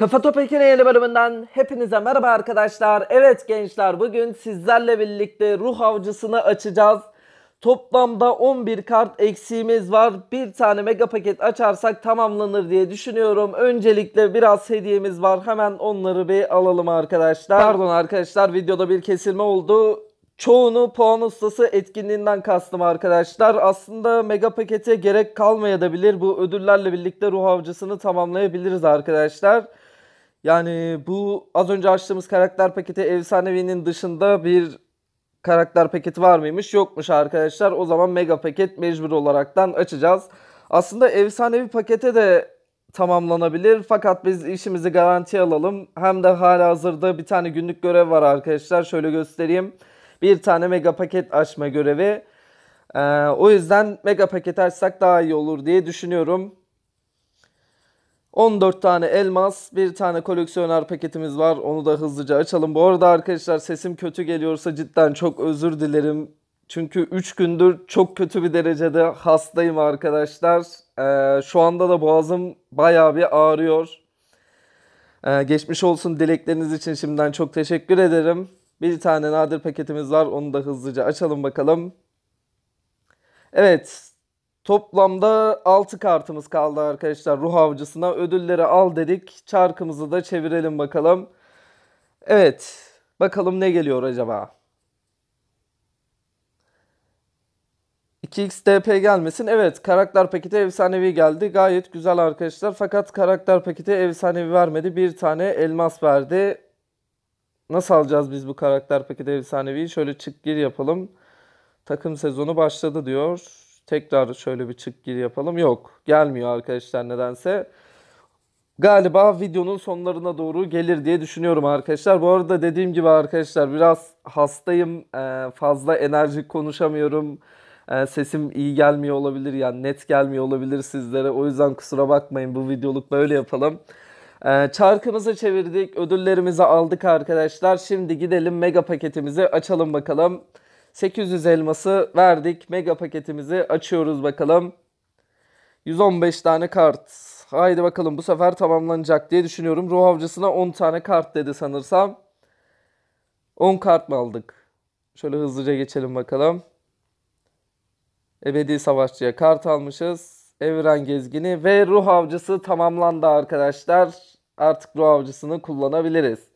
Kafa Topek'in yeni bölümünden hepinize merhaba arkadaşlar. Evet gençler bugün sizlerle birlikte ruh avcısını açacağız. Toplamda 11 kart eksiğimiz var. Bir tane mega paket açarsak tamamlanır diye düşünüyorum. Öncelikle biraz hediyemiz var. Hemen onları bir alalım arkadaşlar. Pardon arkadaşlar videoda bir kesilme oldu. Çoğunu puan ustası etkinliğinden kastım arkadaşlar. Aslında mega pakete gerek kalmayabilir. Bu ödüllerle birlikte ruh avcısını tamamlayabiliriz arkadaşlar. Yani bu az önce açtığımız karakter paketi efsanevinin dışında bir karakter paketi var mıymış? Yokmuş arkadaşlar. O zaman mega paket mecbur olaraktan açacağız. Aslında efsanevi pakete de tamamlanabilir. Fakat biz işimizi garantiye alalım. Hem de hala hazırda bir tane günlük görev var arkadaşlar. Şöyle göstereyim. Bir tane mega paket açma görevi. Ee, o yüzden mega paket açsak daha iyi olur diye düşünüyorum. 14 tane elmas, bir tane koleksiyoner paketimiz var. Onu da hızlıca açalım. Bu arada arkadaşlar sesim kötü geliyorsa cidden çok özür dilerim. Çünkü 3 gündür çok kötü bir derecede hastayım arkadaşlar. Ee, şu anda da boğazım baya bir ağrıyor. Ee, geçmiş olsun dilekleriniz için şimdiden çok teşekkür ederim. Bir tane nadir paketimiz var. Onu da hızlıca açalım bakalım. Evet, Toplamda 6 kartımız kaldı arkadaşlar ruh avcısına. Ödülleri al dedik. Çarkımızı da çevirelim bakalım. Evet. Bakalım ne geliyor acaba? 2 x DP gelmesin. Evet karakter paketi efsanevi geldi. Gayet güzel arkadaşlar. Fakat karakter paketi efsanevi vermedi. Bir tane elmas verdi. Nasıl alacağız biz bu karakter paketi efsaneviyi? Şöyle çık gir yapalım. Takım sezonu başladı diyor. Tekrar şöyle bir çık gir yapalım. Yok gelmiyor arkadaşlar nedense. Galiba videonun sonlarına doğru gelir diye düşünüyorum arkadaşlar. Bu arada dediğim gibi arkadaşlar biraz hastayım. Ee, fazla enerjik konuşamıyorum. Ee, sesim iyi gelmiyor olabilir yani net gelmiyor olabilir sizlere. O yüzden kusura bakmayın bu videoluk böyle yapalım. Ee, çarkımızı çevirdik, ödüllerimizi aldık arkadaşlar. Şimdi gidelim mega paketimizi açalım bakalım. 800 elması verdik. Mega paketimizi açıyoruz bakalım. 115 tane kart. Haydi bakalım bu sefer tamamlanacak diye düşünüyorum. Ruh avcısına 10 tane kart dedi sanırsam. 10 kart mı aldık? Şöyle hızlıca geçelim bakalım. Ebedi Savaşçı'ya kart almışız. Evren Gezgini ve Ruh Avcısı tamamlandı arkadaşlar. Artık Ruh Avcısını kullanabiliriz.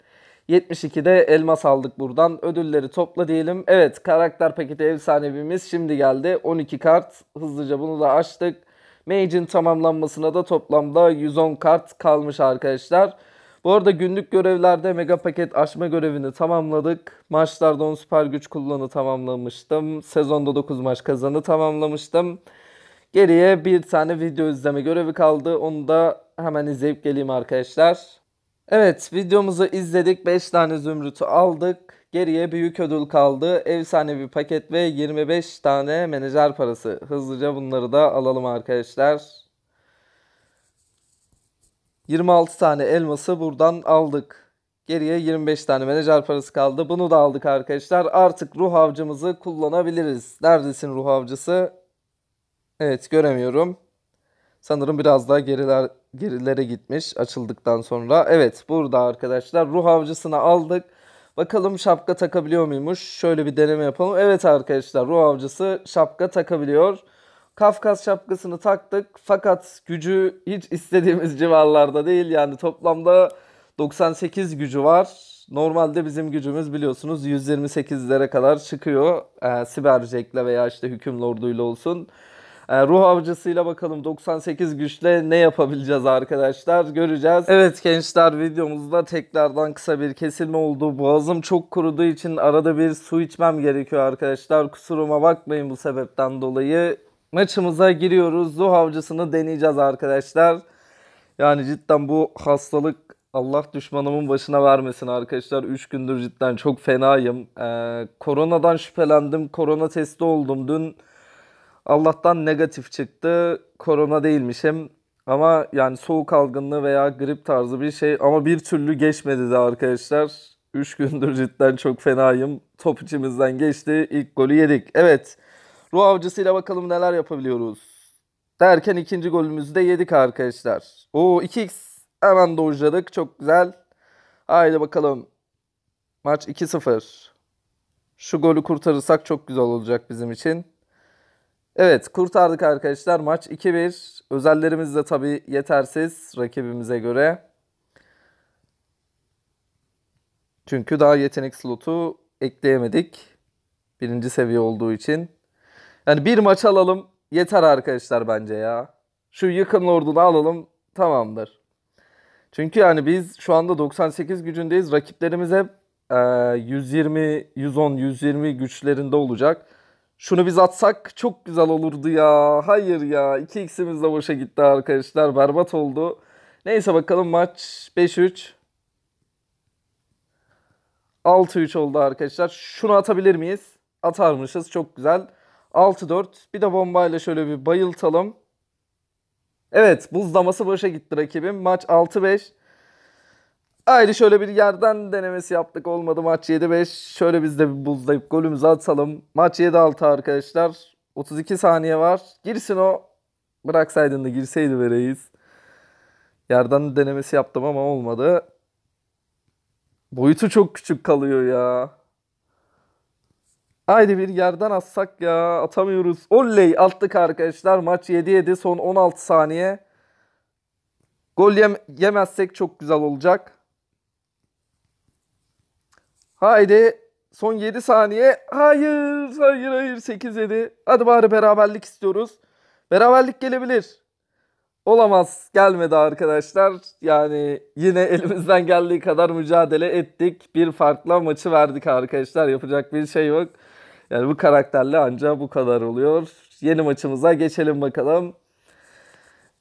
72'de elmas aldık buradan. Ödülleri topla diyelim. Evet karakter paketi efsanevimiz şimdi geldi. 12 kart. Hızlıca bunu da açtık. Mage'in tamamlanmasına da toplamda 110 kart kalmış arkadaşlar. Bu arada günlük görevlerde mega paket açma görevini tamamladık. Maçlarda 10 süper güç kullanı tamamlamıştım. Sezonda 9 maç kazanı tamamlamıştım. Geriye bir tane video izleme görevi kaldı. Onu da hemen izleyip geleyim arkadaşlar. Evet videomuzu izledik. 5 tane zümrütü aldık. Geriye büyük ödül kaldı. Efsanevi paket ve 25 tane menajer parası. Hızlıca bunları da alalım arkadaşlar. 26 tane elması buradan aldık. Geriye 25 tane menajer parası kaldı. Bunu da aldık arkadaşlar. Artık ruh avcımızı kullanabiliriz. Neredesin ruh avcısı? Evet göremiyorum. Sanırım biraz daha geriler, gerilere gitmiş açıldıktan sonra. Evet burada arkadaşlar ruh avcısını aldık. Bakalım şapka takabiliyor muymuş? Şöyle bir deneme yapalım. Evet arkadaşlar ruh avcısı şapka takabiliyor. Kafkas şapkasını taktık fakat gücü hiç istediğimiz civarlarda değil. Yani toplamda 98 gücü var. Normalde bizim gücümüz biliyorsunuz 128'lere kadar çıkıyor. Ee, Sibercek'le veya işte hüküm lorduyla olsun. Ee, ruh avcısıyla bakalım 98 güçle ne yapabileceğiz arkadaşlar göreceğiz. Evet gençler videomuzda tekrardan kısa bir kesilme oldu. Boğazım çok kuruduğu için arada bir su içmem gerekiyor arkadaşlar. Kusuruma bakmayın bu sebepten dolayı. Maçımıza giriyoruz. Ruh avcısını deneyeceğiz arkadaşlar. Yani cidden bu hastalık Allah düşmanımın başına vermesin arkadaşlar. 3 gündür cidden çok fenayım. Ee, koronadan şüphelendim. Korona testi oldum. Dün Allah'tan negatif çıktı. Korona değilmişim. Ama yani soğuk algınlığı veya grip tarzı bir şey ama bir türlü geçmedi de arkadaşlar. 3 gündür cidden çok fenayım. Top içimizden geçti. İlk golü yedik. Evet. Ruh avcısıyla bakalım neler yapabiliyoruz. Derken ikinci golümüzü de yedik arkadaşlar. Oo 2x hemen dojladık. Çok güzel. Haydi bakalım. Maç 2-0. Şu golü kurtarırsak çok güzel olacak bizim için. Evet kurtardık arkadaşlar maç 2-1. Özellerimiz de tabii yetersiz rakibimize göre. Çünkü daha yetenek slotu ekleyemedik. Birinci seviye olduğu için. Yani bir maç alalım yeter arkadaşlar bence ya. Şu yakın ordunu alalım tamamdır. Çünkü yani biz şu anda 98 gücündeyiz. Rakiplerimiz hep 120, 110, 120 güçlerinde olacak. Şunu biz atsak çok güzel olurdu ya. Hayır ya. 2x'imiz de boşa gitti arkadaşlar. Berbat oldu. Neyse bakalım maç 5-3. 6-3 oldu arkadaşlar. Şunu atabilir miyiz? Atarmışız. Çok güzel. 6-4. Bir de bombayla şöyle bir bayıltalım. Evet buzlaması boşa gitti rakibim. Maç 6-5. Ayrı şöyle bir yerden denemesi yaptık olmadı maç 7-5. Şöyle biz de bir buzlayıp golümüzü atalım. Maç 7-6 arkadaşlar. 32 saniye var. Girsin o. Bıraksaydın da girseydi vereyiz. Yerden denemesi yaptım ama olmadı. Boyutu çok küçük kalıyor ya. Haydi bir yerden atsak ya. Atamıyoruz. Oley attık arkadaşlar. Maç 7-7 son 16 saniye. Gol yem yemezsek çok güzel olacak. Haydi son 7 saniye. Hayır hayır hayır 8 7. Hadi bari beraberlik istiyoruz. Beraberlik gelebilir. Olamaz gelmedi arkadaşlar. Yani yine elimizden geldiği kadar mücadele ettik. Bir farkla maçı verdik arkadaşlar. Yapacak bir şey yok. Yani bu karakterle ancak bu kadar oluyor. Yeni maçımıza geçelim bakalım.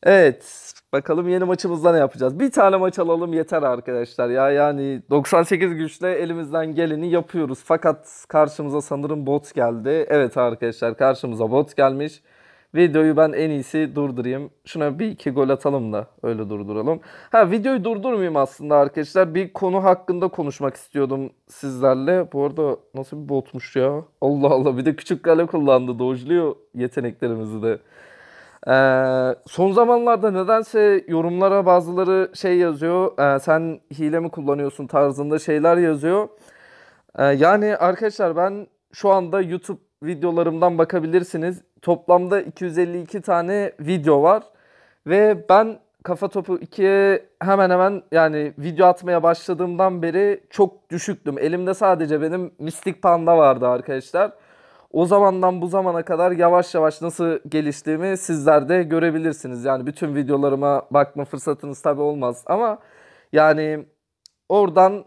Evet Bakalım yeni maçımızda ne yapacağız. Bir tane maç alalım yeter arkadaşlar ya. Yani 98 güçle elimizden geleni yapıyoruz. Fakat karşımıza sanırım bot geldi. Evet arkadaşlar karşımıza bot gelmiş. Videoyu ben en iyisi durdurayım. Şuna bir iki gol atalım da öyle durduralım. Ha videoyu durdurmayayım aslında arkadaşlar. Bir konu hakkında konuşmak istiyordum sizlerle. Bu arada nasıl bir botmuş ya. Allah Allah bir de küçük kale kullandı. Dojluyor yeteneklerimizi de. Ee, son zamanlarda nedense yorumlara bazıları şey yazıyor. E, sen hile mi kullanıyorsun tarzında şeyler yazıyor. E, yani arkadaşlar ben şu anda YouTube videolarımdan bakabilirsiniz. Toplamda 252 tane video var. Ve ben Kafa Topu 2'ye hemen hemen yani video atmaya başladığımdan beri çok düşüktüm. Elimde sadece benim mistik Panda vardı arkadaşlar o zamandan bu zamana kadar yavaş yavaş nasıl geliştiğimi sizler de görebilirsiniz. Yani bütün videolarıma bakma fırsatınız tabii olmaz ama yani oradan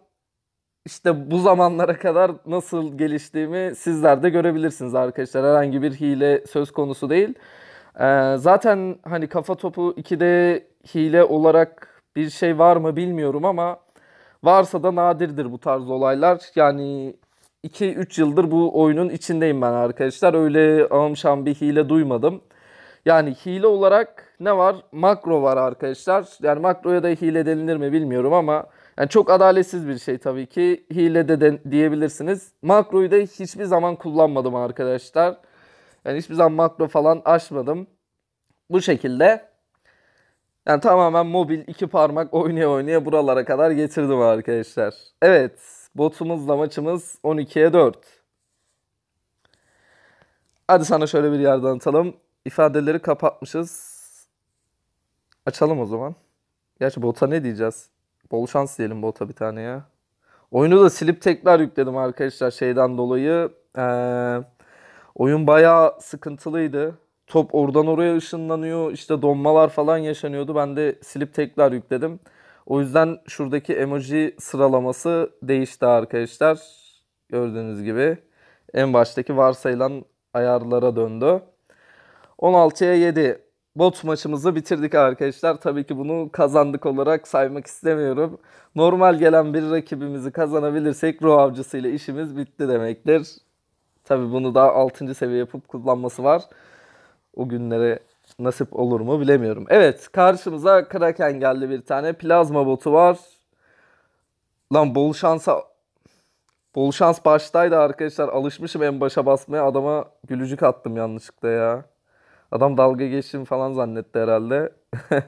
işte bu zamanlara kadar nasıl geliştiğimi sizler de görebilirsiniz arkadaşlar. Herhangi bir hile söz konusu değil. Ee, zaten hani kafa topu 2'de hile olarak bir şey var mı bilmiyorum ama varsa da nadirdir bu tarz olaylar. Yani 2-3 yıldır bu oyunun içindeyim ben arkadaşlar. Öyle amşan bir hile duymadım. Yani hile olarak ne var? Makro var arkadaşlar. Yani makroya da hile denilir mi bilmiyorum ama yani çok adaletsiz bir şey tabii ki. Hile de, de diyebilirsiniz. Makroyu da hiçbir zaman kullanmadım arkadaşlar. Yani hiçbir zaman makro falan açmadım. Bu şekilde. Yani tamamen mobil iki parmak oynaya oynaya buralara kadar getirdim arkadaşlar. Evet. Botumuzla maçımız 12'ye 4. Hadi sana şöyle bir yerden atalım. İfadeleri kapatmışız. Açalım o zaman. Gerçi bota ne diyeceğiz? Bol şans diyelim bota bir tane ya. Oyunu da silip tekrar yükledim arkadaşlar şeyden dolayı. Ee, oyun bayağı sıkıntılıydı. Top oradan oraya ışınlanıyor. İşte donmalar falan yaşanıyordu. Ben de silip tekrar yükledim. O yüzden şuradaki emoji sıralaması değişti arkadaşlar. Gördüğünüz gibi en baştaki varsayılan ayarlara döndü. 16'ya 7 bot maçımızı bitirdik arkadaşlar. Tabii ki bunu kazandık olarak saymak istemiyorum. Normal gelen bir rakibimizi kazanabilirsek ruh avcısıyla işimiz bitti demektir. Tabii bunu da 6. seviye yapıp kullanması var. O günlere nasip olur mu bilemiyorum. Evet karşımıza Kraken geldi bir tane. Plazma botu var. Lan bol şansa bol şans baştaydı arkadaşlar. Alışmışım en başa basmaya. Adama gülücük attım yanlışlıkla ya. Adam dalga geçtim falan zannetti herhalde.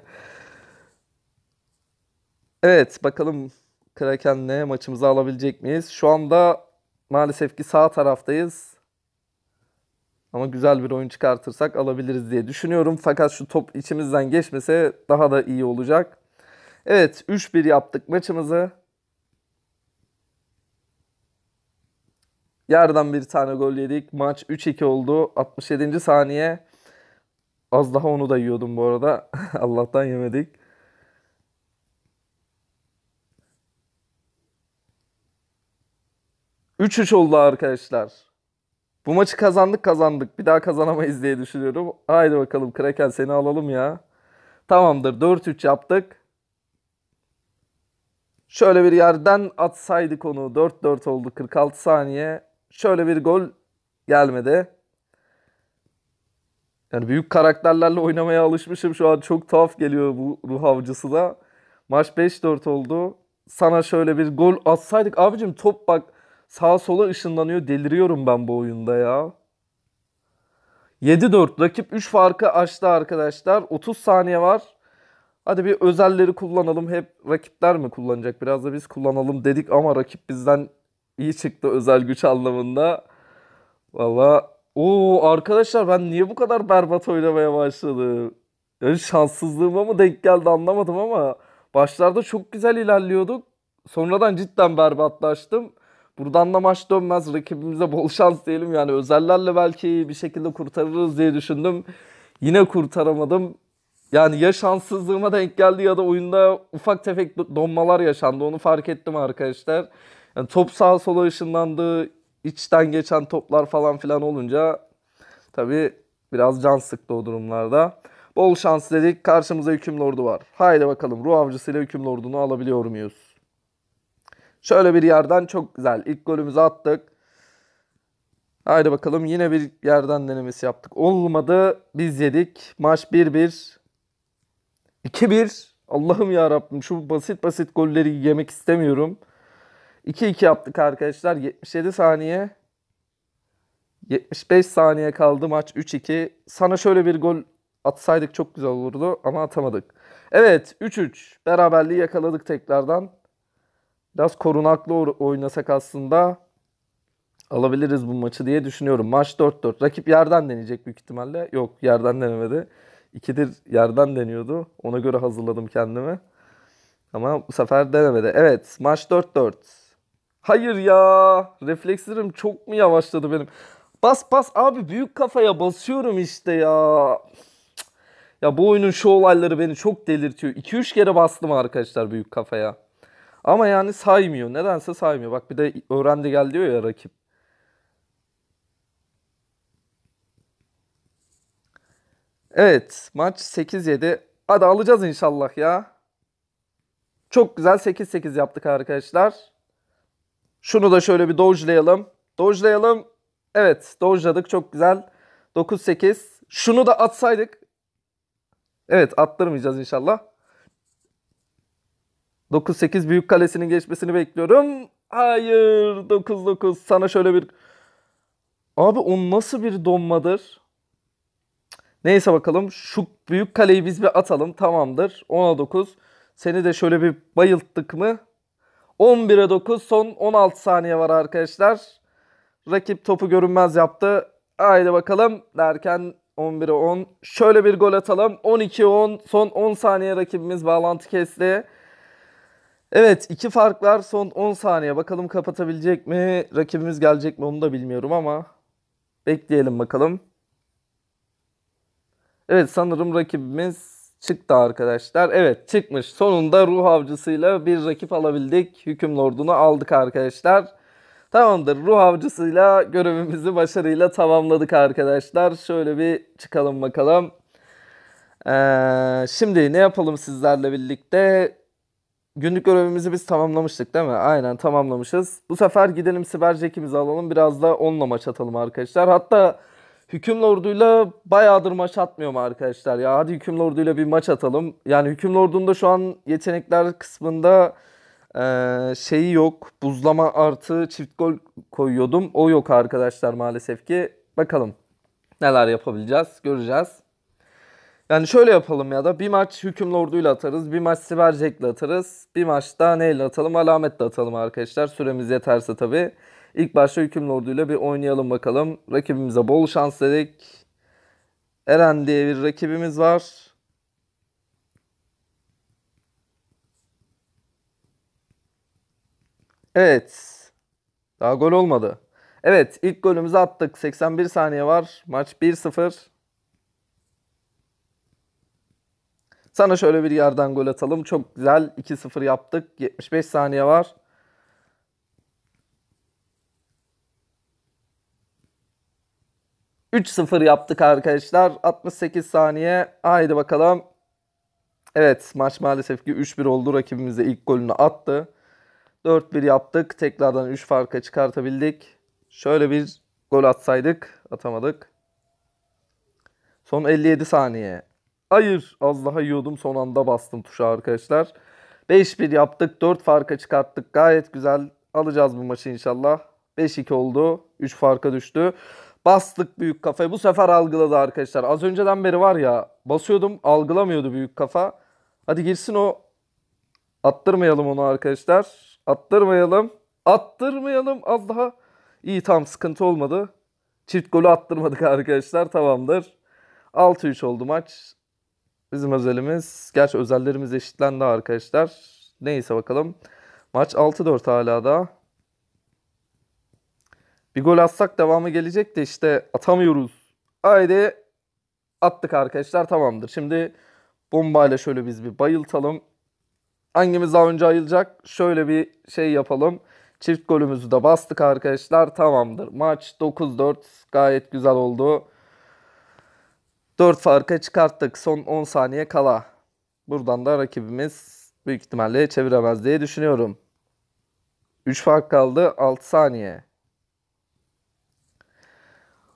evet bakalım Kraken'le maçımızı alabilecek miyiz? Şu anda maalesef ki sağ taraftayız. Ama güzel bir oyun çıkartırsak alabiliriz diye düşünüyorum. Fakat şu top içimizden geçmese daha da iyi olacak. Evet 3-1 yaptık maçımızı. Yerden bir tane gol yedik. Maç 3-2 oldu. 67. saniye. Az daha onu da yiyordum bu arada. Allah'tan yemedik. Üç üç oldu arkadaşlar. Bu maçı kazandık kazandık. Bir daha kazanamayız diye düşünüyorum. Haydi bakalım Kraken seni alalım ya. Tamamdır 4-3 yaptık. Şöyle bir yerden atsaydı konu 4-4 oldu 46 saniye. Şöyle bir gol gelmedi. Yani büyük karakterlerle oynamaya alışmışım. Şu an çok tuhaf geliyor bu ruh avcısı da. Maç 5-4 oldu. Sana şöyle bir gol atsaydık. Abicim top bak Sağa sola ışınlanıyor. Deliriyorum ben bu oyunda ya. 7-4. Rakip 3 farkı açtı arkadaşlar. 30 saniye var. Hadi bir özelleri kullanalım. Hep rakipler mi kullanacak? Biraz da biz kullanalım dedik ama rakip bizden iyi çıktı özel güç anlamında. Valla o arkadaşlar ben niye bu kadar berbat oynamaya başladım? Yani şanssızlığıma mı denk geldi anlamadım ama başlarda çok güzel ilerliyorduk. Sonradan cidden berbatlaştım. Buradan da maç dönmez. Rakibimize bol şans diyelim. Yani özellerle belki bir şekilde kurtarırız diye düşündüm. Yine kurtaramadım. Yani ya şanssızlığıma denk geldi ya da oyunda ufak tefek donmalar yaşandı. Onu fark ettim arkadaşlar. Yani top sağa sola ışınlandı. içten geçen toplar falan filan olunca tabii biraz can sıktı o durumlarda. Bol şans dedik. Karşımıza hüküm lordu var. Haydi bakalım ruh avcısıyla hüküm lordunu alabiliyor muyuz? Şöyle bir yerden çok güzel. İlk golümüzü attık. Haydi bakalım yine bir yerden denemesi yaptık. Olmadı. Biz yedik. Maç 1-1. 2-1. Allah'ım ya Rabbim şu basit basit golleri yemek istemiyorum. 2-2 yaptık arkadaşlar. 77 saniye. 75 saniye kaldı maç 3-2. Sana şöyle bir gol atsaydık çok güzel olurdu ama atamadık. Evet 3-3 beraberliği yakaladık tekrardan biraz korunaklı oynasak aslında alabiliriz bu maçı diye düşünüyorum. Maç 4-4. Rakip yerden deneyecek büyük ihtimalle. Yok yerden denemedi. İkidir yerden deniyordu. Ona göre hazırladım kendimi. Ama bu sefer denemedi. Evet maç 4-4. Hayır ya. Reflekslerim çok mu yavaşladı benim? Bas bas abi büyük kafaya basıyorum işte ya. Ya bu oyunun şu olayları beni çok delirtiyor. 2-3 kere bastım arkadaşlar büyük kafaya. Ama yani saymıyor. Nedense saymıyor. Bak bir de öğrendi gel diyor ya rakip. Evet maç 8-7. Hadi alacağız inşallah ya. Çok güzel 8-8 yaptık arkadaşlar. Şunu da şöyle bir dojlayalım. Dojlayalım. Evet dojladık çok güzel. 9-8. Şunu da atsaydık. Evet attırmayacağız inşallah. 9-8 Büyük Kalesi'nin geçmesini bekliyorum. Hayır 9-9 sana şöyle bir... Abi o nasıl bir donmadır? Neyse bakalım şu büyük kaleyi biz bir atalım tamamdır. 10'a 9. Seni de şöyle bir bayılttık mı? 11'e 9 son 16 saniye var arkadaşlar. Rakip topu görünmez yaptı. Haydi bakalım derken 11'e 10. Şöyle bir gol atalım. 12-10 son 10 saniye rakibimiz bağlantı kesti. Evet iki fark var son 10 saniye. Bakalım kapatabilecek mi? Rakibimiz gelecek mi onu da bilmiyorum ama bekleyelim bakalım. Evet sanırım rakibimiz çıktı arkadaşlar. Evet çıkmış. Sonunda ruh avcısıyla bir rakip alabildik. Hüküm lordunu aldık arkadaşlar. Tamamdır. Ruh avcısıyla görevimizi başarıyla tamamladık arkadaşlar. Şöyle bir çıkalım bakalım. Ee, şimdi ne yapalım sizlerle birlikte? Günlük görevimizi biz tamamlamıştık değil mi? Aynen tamamlamışız. Bu sefer gidelim siber jack'imizi alalım. Biraz da onunla maç atalım arkadaşlar. Hatta Hüküm Lordu'yla bayağıdır maç atmıyorum arkadaşlar. Ya hadi Hüküm Lordu'yla bir maç atalım. Yani Hüküm Lordu'nda şu an yetenekler kısmında ee, şeyi yok. Buzlama artı çift gol koyuyordum. O yok arkadaşlar maalesef ki. Bakalım neler yapabileceğiz göreceğiz. Yani şöyle yapalım ya da bir maç hüküm lorduyla atarız, bir maç Sibercek'le atarız, bir maç daha neyle atalım? Alametle atalım arkadaşlar. Süremiz yeterse tabii. İlk başta hüküm lorduyla bir oynayalım bakalım. Rakibimize bol şans dedik. Eren diye bir rakibimiz var. Evet. Daha gol olmadı. Evet ilk golümüzü attık. 81 saniye var. Maç 1-0. Sana şöyle bir yerden gol atalım. Çok güzel 2-0 yaptık. 75 saniye var. ...3-0 yaptık arkadaşlar. 68 saniye. Haydi bakalım. Evet maç maalesef ki 3-1 oldu. Rakibimize ilk golünü attı. 4-1 yaptık. Tekrardan 3 farka çıkartabildik. Şöyle bir gol atsaydık. Atamadık. Son 57 saniye. Hayır az daha yiyordum son anda bastım tuşa arkadaşlar. 5-1 yaptık 4 farka çıkarttık gayet güzel alacağız bu maçı inşallah. 5-2 oldu 3 farka düştü. Bastık büyük kafayı bu sefer algıladı arkadaşlar. Az önceden beri var ya basıyordum algılamıyordu büyük kafa. Hadi girsin o attırmayalım onu arkadaşlar. Attırmayalım attırmayalım az daha. iyi tam sıkıntı olmadı. Çift golü attırmadık arkadaşlar tamamdır. 6-3 oldu maç. Bizim özelimiz, gerçi özellerimiz eşitlendi arkadaşlar. Neyse bakalım. Maç 6-4 hala da. Bir gol atsak devamı gelecek de işte atamıyoruz. Haydi attık arkadaşlar tamamdır. Şimdi bombayla şöyle biz bir bayıltalım. Hangimiz daha önce ayılacak? Şöyle bir şey yapalım. Çift golümüzü de bastık arkadaşlar. Tamamdır. Maç 9-4 gayet güzel oldu. 4 farka çıkarttık son 10 saniye kala. Buradan da rakibimiz büyük ihtimalle çeviremez diye düşünüyorum. 3 fark kaldı 6 saniye.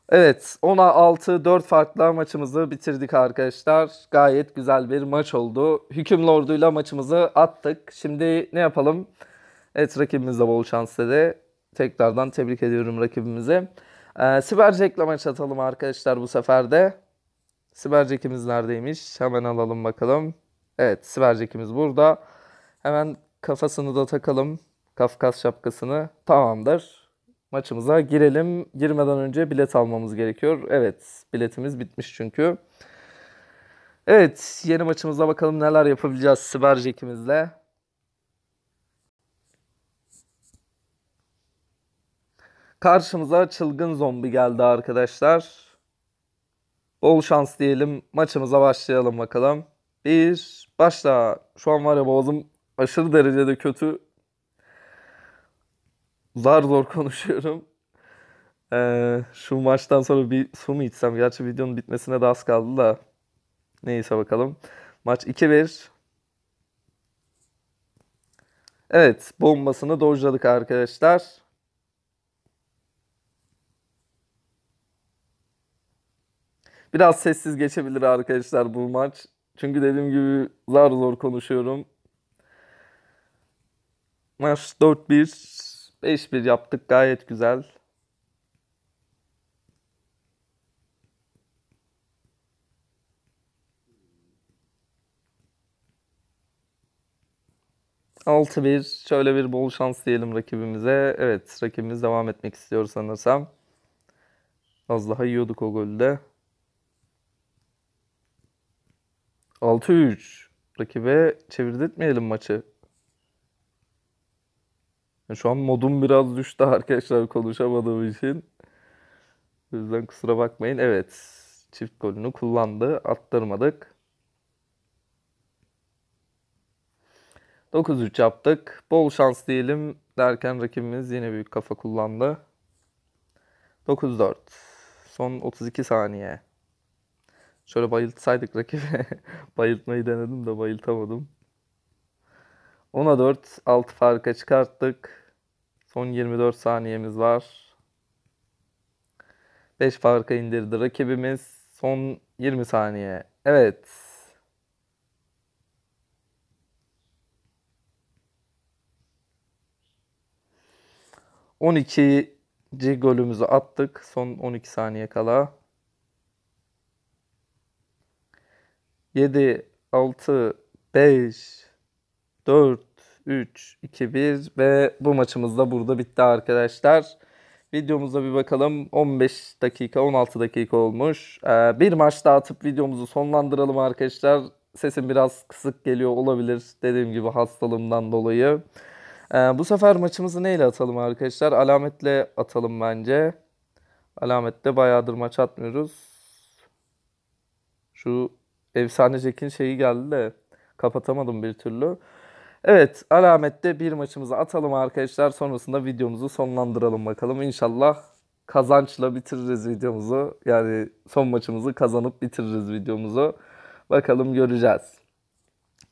Evet 10'a 6 4 farklı maçımızı bitirdik arkadaşlar. Gayet güzel bir maç oldu. Hüküm Lordu'yla maçımızı attık. Şimdi ne yapalım? Evet rakibimizle bol şans dedi. Tekrardan tebrik ediyorum rakibimizi. Ee, Sibercek'le maç atalım arkadaşlar bu sefer de. Sibercekimiz neredeymiş? Hemen alalım bakalım. Evet sibercekimiz burada. Hemen kafasını da takalım. Kafkas şapkasını. Tamamdır. Maçımıza girelim. Girmeden önce bilet almamız gerekiyor. Evet biletimiz bitmiş çünkü. Evet yeni maçımıza bakalım neler yapabileceğiz sibercekimizle. Karşımıza çılgın zombi geldi arkadaşlar. Bol şans diyelim. Maçımıza başlayalım bakalım. Bir başla. Şu an var ya boğazım aşırı derecede kötü. Zar zor konuşuyorum. Ee, şu maçtan sonra bir su mu içsem? Gerçi videonun bitmesine de az kaldı da. Neyse bakalım. Maç 2-1. Evet bombasını dojladık arkadaşlar. Biraz sessiz geçebilir arkadaşlar bu maç. Çünkü dediğim gibi zar zor konuşuyorum. Maç 4-1, 5-1 yaptık gayet güzel. Altı bir, şöyle bir bol şans diyelim rakibimize. Evet, rakibimiz devam etmek istiyor sanırsam. Az daha yiyorduk o golde. de. 6-3. Rakibe çevirdirtmeyelim maçı. Şu an modum biraz düştü arkadaşlar konuşamadığım için. O yüzden kusura bakmayın. Evet. Çift golünü kullandı. Attırmadık. 9-3 yaptık. Bol şans diyelim derken rakibimiz yine büyük kafa kullandı. 9-4. Son 32 saniye. Şöyle bayıltsaydık rakibe. Bayıltmayı denedim de bayıltamadım. 10'a 4 6 farka çıkarttık. Son 24 saniyemiz var. 5 farka indirdi rakibimiz. Son 20 saniye. Evet. On ikinci golümüzü attık. Son 12 saniye kala. 7, 6, 5, 4, 3, 2, 1 ve bu maçımız da burada bitti arkadaşlar. Videomuza bir bakalım. 15 dakika, 16 dakika olmuş. Ee, bir maç daha atıp videomuzu sonlandıralım arkadaşlar. Sesim biraz kısık geliyor olabilir. Dediğim gibi hastalığımdan dolayı. Ee, bu sefer maçımızı neyle atalım arkadaşlar? Alametle atalım bence. Alametle bayağıdır maç atmıyoruz. Şu Efsane Jack'in şeyi geldi de kapatamadım bir türlü. Evet alamette bir maçımızı atalım arkadaşlar. Sonrasında videomuzu sonlandıralım bakalım. İnşallah kazançla bitiririz videomuzu. Yani son maçımızı kazanıp bitiririz videomuzu. Bakalım göreceğiz.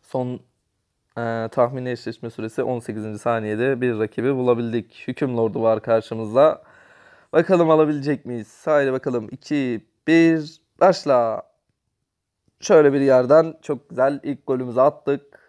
Son e, tahmini eşleşme süresi 18. saniyede bir rakibi bulabildik. Hüküm Lord'u var karşımızda. Bakalım alabilecek miyiz? Haydi bakalım 2, 1, başla. Şöyle bir yerden çok güzel ilk golümüzü attık.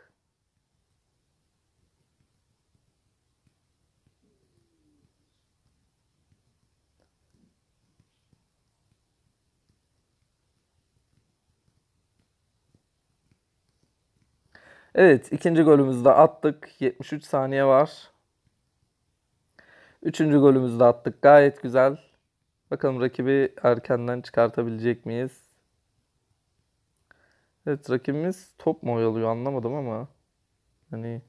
Evet ikinci golümüzü de attık. 73 saniye var. Üçüncü golümüzü de attık. Gayet güzel. Bakalım rakibi erkenden çıkartabilecek miyiz? Evet rakibimiz top mu oyalıyor anlamadım ama. Hani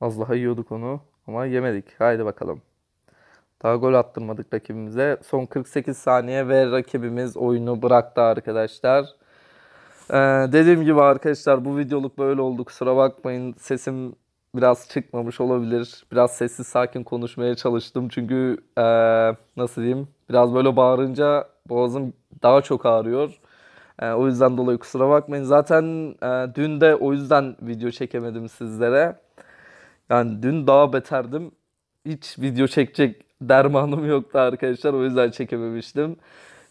Az daha yiyorduk onu ama yemedik. Haydi bakalım. Daha gol attırmadık rakibimize. Son 48 saniye ve rakibimiz oyunu bıraktı arkadaşlar. Ee, dediğim gibi arkadaşlar bu videoluk böyle oldu. Kusura bakmayın sesim biraz çıkmamış olabilir. Biraz sessiz sakin konuşmaya çalıştım. Çünkü e, nasıl diyeyim biraz böyle bağırınca boğazım daha çok ağrıyor. E, o yüzden dolayı kusura bakmayın. Zaten e, dün de o yüzden video çekemedim sizlere. Yani dün daha beterdim. Hiç video çekecek dermanım yoktu arkadaşlar. O yüzden çekememiştim.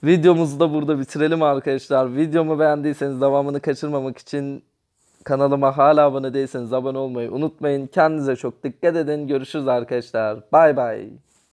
Videomuzu da burada bitirelim arkadaşlar. Videomu beğendiyseniz devamını kaçırmamak için Kanalıma hala abone değilseniz abone olmayı unutmayın. Kendinize çok dikkat edin. Görüşürüz arkadaşlar. Bay bay.